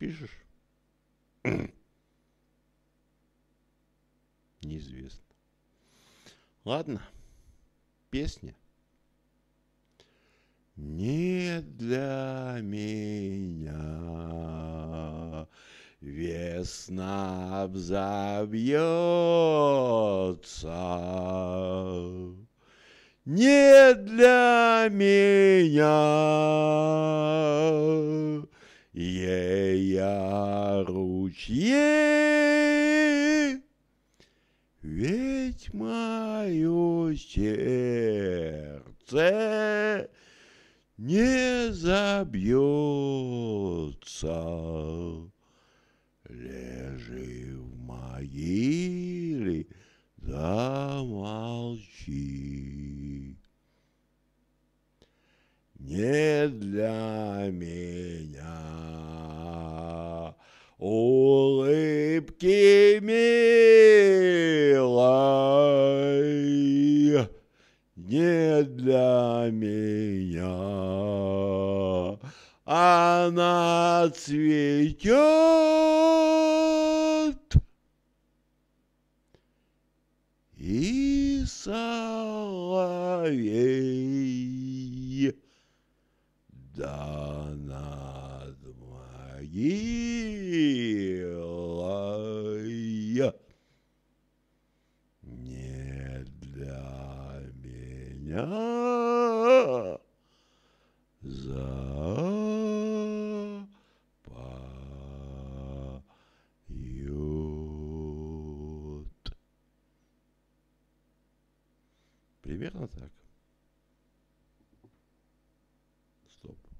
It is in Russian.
Пишешь? Неизвестно. Ладно. Песня. Не для меня весна взобьется. Не для меня на ручье. Ведь мое сердце не забьется, лежи в могиле, замолчи. Не для меня улыбки милой не для меня. Она цветет и соловей да над могилой меня. Не для меня. За Примерно так. Стоп.